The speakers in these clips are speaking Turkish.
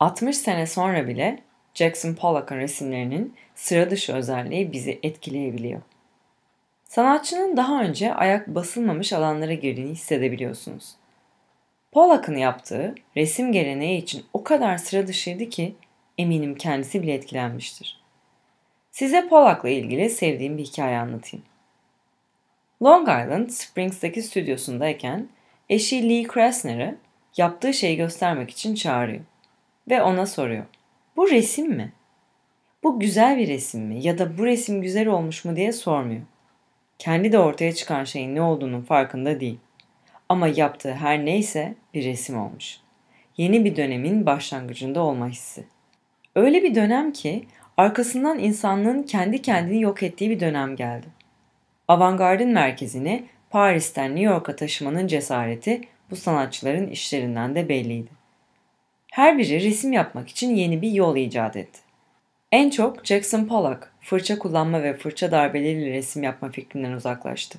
60 sene sonra bile Jackson Pollock'ın resimlerinin sıra dışı özelliği bizi etkileyebiliyor. Sanatçının daha önce ayak basılmamış alanlara girdiğini hissedebiliyorsunuz. Pollock'ın yaptığı resim geleneği için o kadar sıra dışıydı ki eminim kendisi bile etkilenmiştir. Size Pollock'la ilgili sevdiğim bir hikaye anlatayım. Long Island Springs'teki stüdyosundayken eşi Lee Krasner'ı yaptığı şeyi göstermek için çağırıyor ve ona soruyor. Bu resim mi? Bu güzel bir resim mi? Ya da bu resim güzel olmuş mu diye sormuyor. Kendi de ortaya çıkan şeyin ne olduğunun farkında değil. Ama yaptığı her neyse bir resim olmuş. Yeni bir dönemin başlangıcında olma hissi. Öyle bir dönem ki arkasından insanlığın kendi kendini yok ettiği bir dönem geldi. Avantgardın merkezini Paris'ten New York'a taşımanın cesareti bu sanatçıların işlerinden de belliydi. Her biri resim yapmak için yeni bir yol icat etti. En çok Jackson Pollock fırça kullanma ve fırça darbeleriyle resim yapma fikrinden uzaklaştı.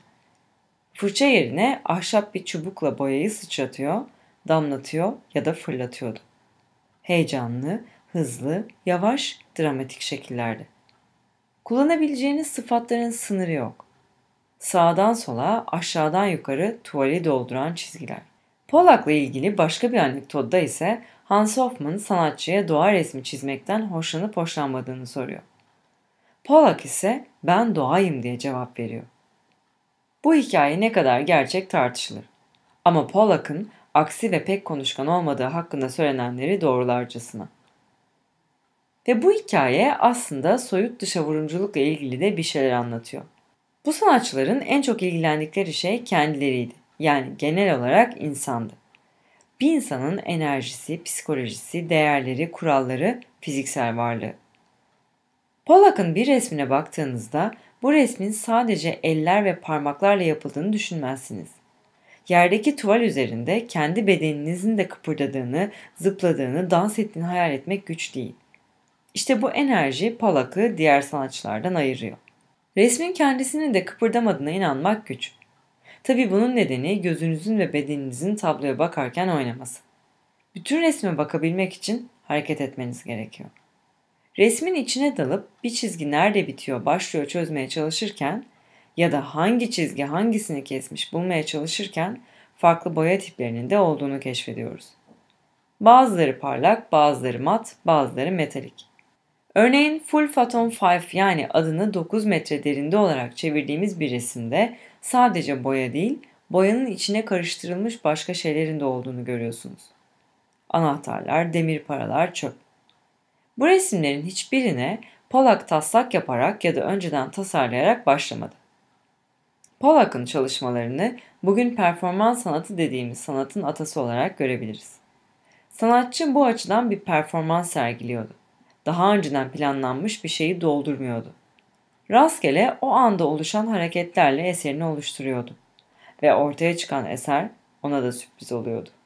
Fırça yerine ahşap bir çubukla boyayı sıçratıyor, damlatıyor ya da fırlatıyordu. Heyecanlı, hızlı, yavaş, dramatik şekillerdi. Kullanabileceğiniz sıfatların sınırı yok. Sağdan sola, aşağıdan yukarı tuvali dolduran çizgiler. Pollak'la ilgili başka bir anekdotta ise Hans Hoffman sanatçıya doğa resmi çizmekten hoşlanıp hoşlanmadığını soruyor. Pollack ise ben doğayım diye cevap veriyor. Bu hikaye ne kadar gerçek tartışılır. Ama Pollack'ın aksi ve pek konuşkan olmadığı hakkında söylenenleri doğrularcasına. Ve bu hikaye aslında soyut dışa vurumculukla ilgili de bir şeyler anlatıyor. Bu sanatçıların en çok ilgilendikleri şey kendileriydi yani genel olarak insandı. Bir insanın enerjisi, psikolojisi, değerleri, kuralları, fiziksel varlığı. Pollack'ın bir resmine baktığınızda bu resmin sadece eller ve parmaklarla yapıldığını düşünmezsiniz. Yerdeki tuval üzerinde kendi bedeninizin de kıpırdadığını, zıpladığını, dans ettiğini hayal etmek güç değil. İşte bu enerji Pollack'ı diğer sanatçılardan ayırıyor. Resmin kendisinin de kıpırdamadığına inanmak güç. Tabi bunun nedeni gözünüzün ve bedeninizin tabloya bakarken oynaması. Bütün resme bakabilmek için hareket etmeniz gerekiyor. Resmin içine dalıp bir çizgi nerede bitiyor başlıyor çözmeye çalışırken ya da hangi çizgi hangisini kesmiş bulmaya çalışırken farklı boya tiplerinin de olduğunu keşfediyoruz. Bazıları parlak, bazıları mat, bazıları metalik. Örneğin Full Photon 5 yani adını 9 metre derinde olarak çevirdiğimiz bir resimde sadece boya değil, boyanın içine karıştırılmış başka şeylerin de olduğunu görüyorsunuz. Anahtarlar, demir paralar, çöp. Bu resimlerin hiçbirine Polak taslak yaparak ya da önceden tasarlayarak başlamadı. Polak'ın çalışmalarını bugün performans sanatı dediğimiz sanatın atası olarak görebiliriz. Sanatçı bu açıdan bir performans sergiliyordu daha önceden planlanmış bir şeyi doldurmuyordu. Rastgele o anda oluşan hareketlerle eserini oluşturuyordu ve ortaya çıkan eser ona da sürpriz oluyordu.